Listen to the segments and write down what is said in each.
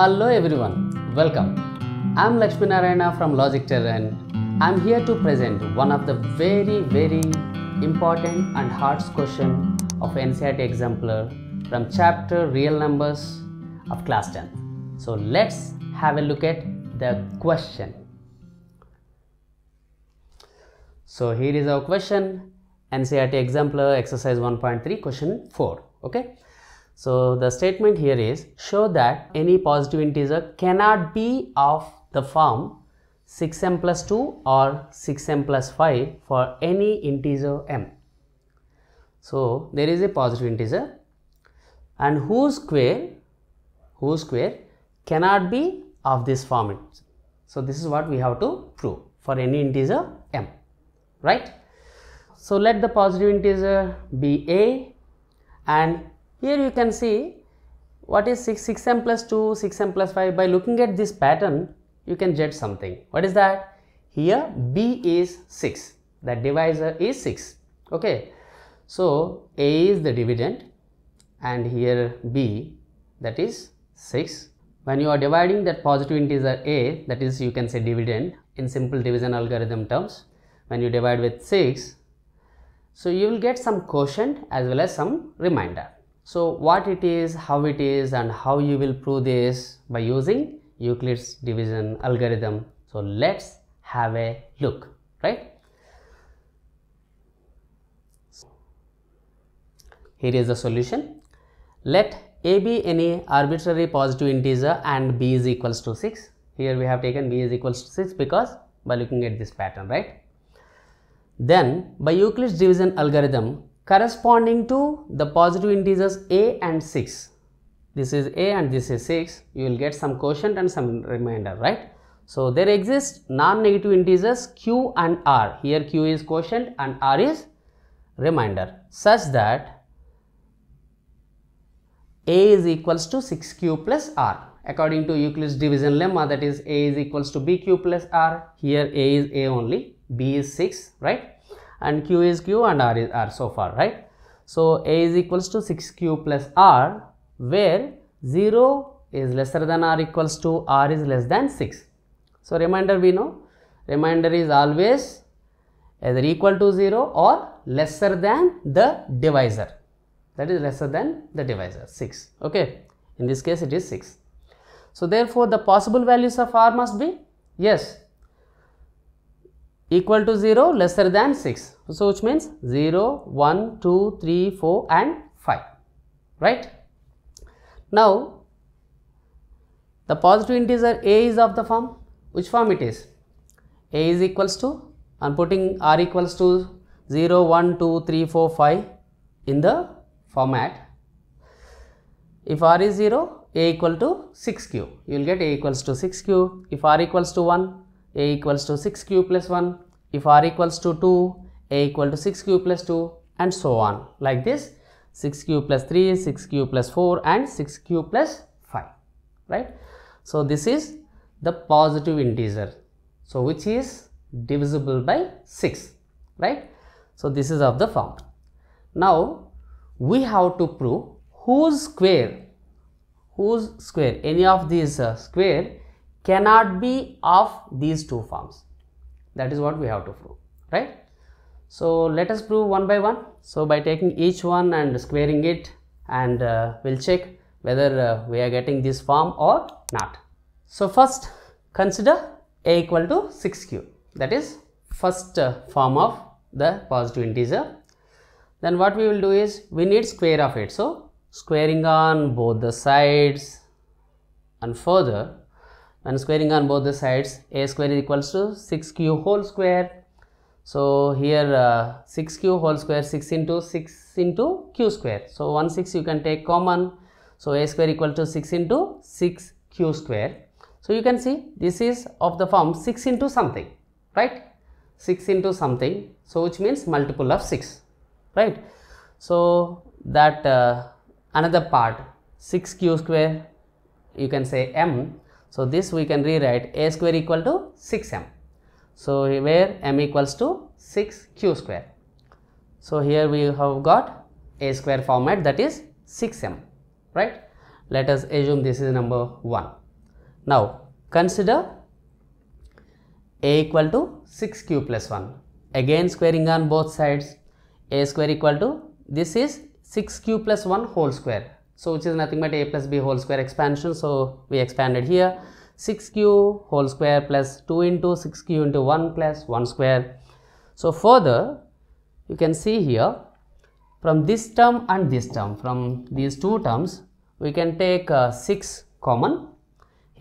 Hello everyone, welcome. I'm Lakshminarayana from Logic Terrain. I'm here to present one of the very very important and hard question of NCERT exemplar from chapter Real Numbers of class 10. So let's have a look at the question. So here is our question NCERT exemplar exercise 1.3 question 4 okay so the statement here is show that any positive integer cannot be of the form 6m plus 2 or 6m plus 5 for any integer m. So there is a positive integer and whose square whose square cannot be of this form. So this is what we have to prove for any integer m right. So let the positive integer be a and here you can see what is 6, 6m plus 2, 6m plus 5. By looking at this pattern, you can judge something. What is that? Here B is 6. That divisor is 6. Okay. So A is the dividend and here B that is 6. When you are dividing that positive integer A that is you can say dividend in simple division algorithm terms. When you divide with 6 so you will get some quotient as well as some remainder. So what it is, how it is and how you will prove this by using Euclid's division algorithm. So let's have a look, right? Here is the solution. Let a be any arbitrary positive integer and b is equals to 6. Here we have taken b is equals to 6 because by looking at this pattern, right? Then by Euclid's division algorithm, corresponding to the positive integers a and 6 this is a and this is 6 you will get some quotient and some remainder right so there exist non-negative integers q and r here q is quotient and r is remainder such that a is equals to 6q plus r according to Euclid's division lemma that is a is equals to bq plus r here a is a only b is 6 right and q is q and r is r so far right so a is equals to 6q plus r where 0 is lesser than r equals to r is less than 6 so remainder we know remainder is always either equal to 0 or lesser than the divisor that is lesser than the divisor 6 okay in this case it is 6 so therefore the possible values of r must be yes equal to 0 lesser than 6 so which means 0 1 2 3 4 and 5 right now the positive integer a is of the form which form it is a is equals to I'm putting r equals to 0 1 2 3 4 5 in the format if r is 0 a equal to 6 cube you will get a equals to 6 cube if r equals to 1 a equals to 6q plus 1 if r equals to 2 a equal to 6q plus 2 and so on like this 6q plus 3 6q plus 4 and 6q plus 5 right so this is the positive integer so which is divisible by 6 right so this is of the form now we have to prove whose square whose square any of these uh, square cannot be of these two forms that is what we have to prove right so let us prove one by one so by taking each one and squaring it and uh, we'll check whether uh, we are getting this form or not so first consider a equal to 6q that is first uh, form of the positive integer then what we will do is we need square of it so squaring on both the sides and further when squaring on both the sides a square is equals to 6q whole square so here uh, 6q whole square 6 into 6 into q square so 1 6 you can take common so a square equal to 6 into 6 q square so you can see this is of the form 6 into something right 6 into something so which means multiple of 6 right so that uh, another part 6 q square you can say m so, this we can rewrite a square equal to 6m. So, where m equals to 6q square. So, here we have got a square format that is 6m, right? Let us assume this is number 1. Now, consider a equal to 6q plus 1. Again squaring on both sides, a square equal to, this is 6q plus 1 whole square so which is nothing but a plus b whole square expansion so we expanded here 6q whole square plus 2 into 6q into 1 plus 1 square so further you can see here from this term and this term from these two terms we can take uh, 6 common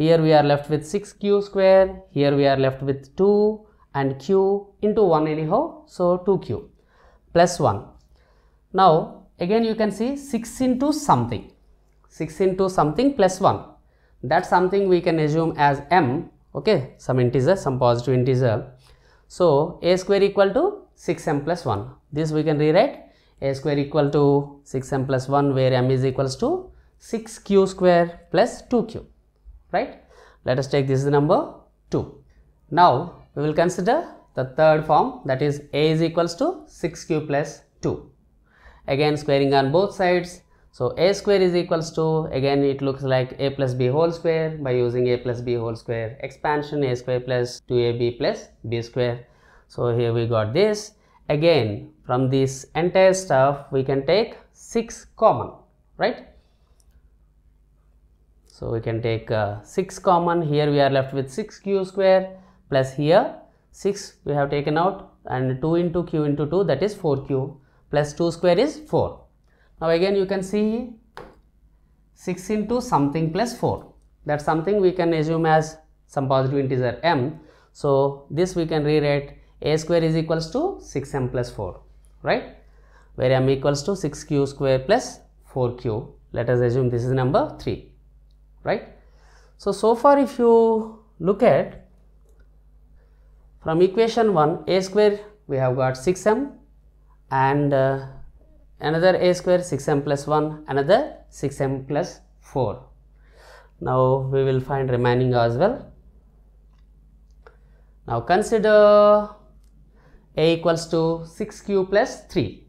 here we are left with 6q square here we are left with 2 and q into 1 anyhow so 2q plus 1 now again you can see 6 into something 6 into something plus 1 that something we can assume as m okay some integer some positive integer so a square equal to 6m plus 1 this we can rewrite a square equal to 6m plus 1 where m is equals to 6q square plus 2q right let us take this number 2 now we will consider the third form that is a is equals to 6q plus 2 again squaring on both sides so a square is equals to again it looks like a plus b whole square by using a plus b whole square expansion a square plus 2ab plus b square so here we got this again from this entire stuff we can take 6 common right so we can take uh, 6 common here we are left with 6 q square plus here 6 we have taken out and 2 into q into 2 that is 4q plus 2 square is 4. Now again you can see 6 into something plus 4 that something we can assume as some positive integer m. So this we can rewrite a square is equals to 6m plus 4 right where m equals to 6q square plus 4q let us assume this is number 3 right. So so far if you look at from equation 1 a square we have got 6m and uh, another a square 6m plus 1 another 6m plus 4 now we will find remaining as well now consider a equals to 6q plus 3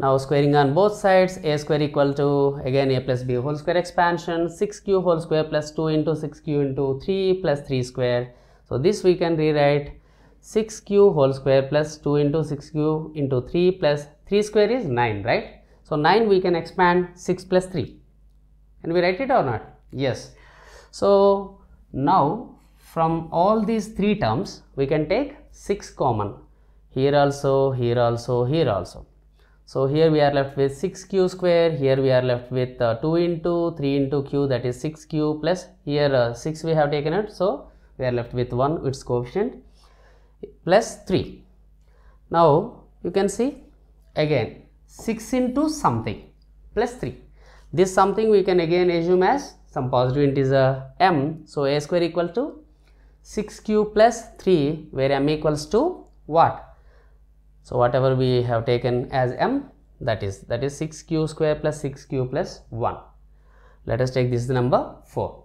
now squaring on both sides a square equal to again a plus b whole square expansion 6q whole square plus 2 into 6q into 3 plus 3 square so this we can rewrite 6q whole square plus 2 into 6q into 3 plus 3 square is 9 right so 9 we can expand 6 plus 3 can we write it or not yes so now from all these three terms we can take 6 common here also here also here also so here we are left with 6q square here we are left with uh, 2 into 3 into q that is 6q plus here uh, 6 we have taken it. so we are left with 1 its coefficient plus 3. Now you can see again 6 into something plus 3. This something we can again assume as some positive integer m. So a square equal to 6q plus 3 where m equals to what? So whatever we have taken as m that is that is 6q square plus 6q plus 1. Let us take this number 4.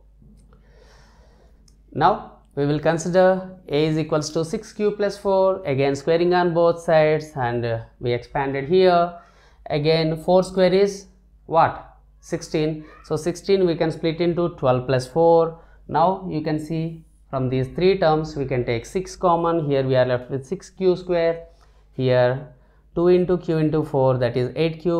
Now we will consider a is equals to 6q plus 4 again squaring on both sides and uh, we expanded here again 4 square is what 16 so 16 we can split into 12 plus 4 now you can see from these three terms we can take 6 common here we are left with 6q square here 2 into q into 4 that is 8q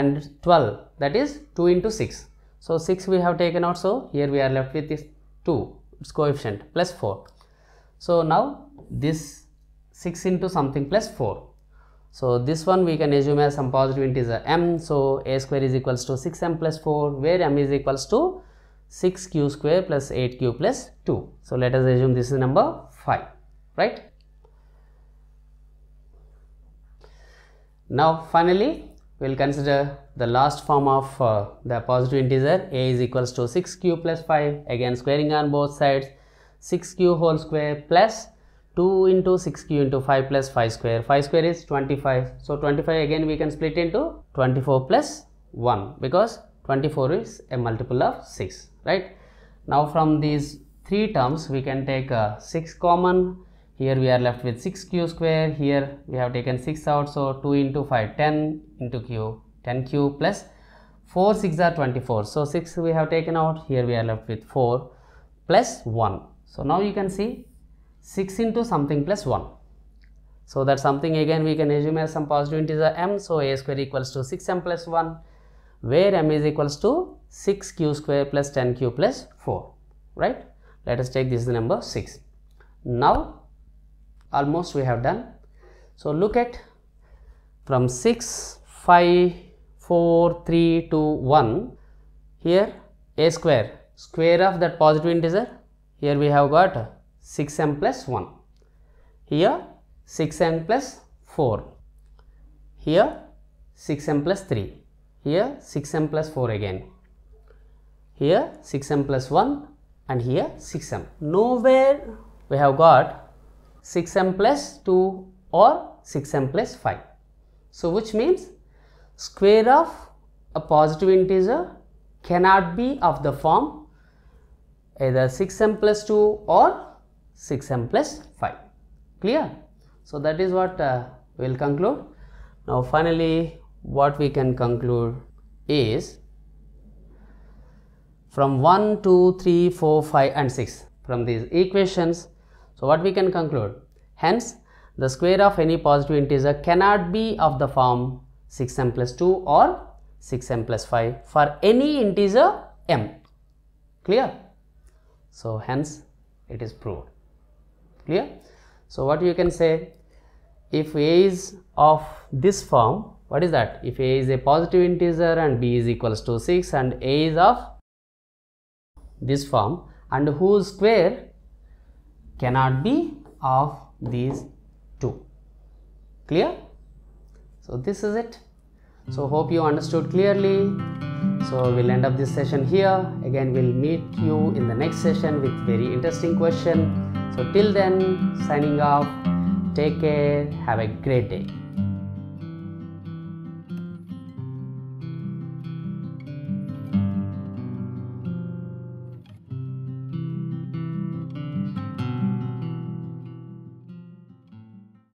and 12 that is 2 into 6 so 6 we have taken out so here we are left with this 2 its coefficient plus 4 so now this 6 into something plus 4 so this one we can assume as some positive integer m so a square is equals to 6m plus 4 where m is equals to 6q square plus 8q plus 2 so let us assume this is number 5 right now finally we will consider the last form of uh, the positive integer a is equals to 6q plus 5 again squaring on both sides 6q whole square plus 2 into 6q into 5 plus 5 square 5 square is 25 so 25 again we can split into 24 plus 1 because 24 is a multiple of 6 right now from these three terms we can take uh, 6 common here we are left with 6 q square here we have taken 6 out so 2 into 5 10 into q 10 q plus 4 6 are 24 so 6 we have taken out here we are left with 4 plus 1 so now you can see 6 into something plus 1 so that something again we can assume as some positive integer m so a square equals to 6m plus 1 where m is equals to 6 q square plus 10 q plus 4 right let us take this number 6 now almost we have done so look at from 6 5 4 3 2 1 here a square square of that positive integer here we have got 6m plus 1 here 6m plus 4 here 6m plus 3 here 6m plus 4 again here 6m plus 1 and here 6m nowhere we have got 6m plus 2 or 6m plus 5. So, which means square of a positive integer cannot be of the form either 6m plus 2 or 6m plus 5. Clear? So, that is what uh, we will conclude. Now, finally, what we can conclude is from 1, 2, 3, 4, 5 and 6 from these equations so what we can conclude? Hence, the square of any positive integer cannot be of the form 6m plus 2 or 6m plus 5 for any integer m. Clear? So hence it is proved. Clear? So what you can say if a is of this form what is that if a is a positive integer and b is equals to 6 and a is of this form and whose square cannot be of these two clear so this is it so hope you understood clearly so we'll end up this session here again we'll meet you in the next session with very interesting question so till then signing off take care have a great day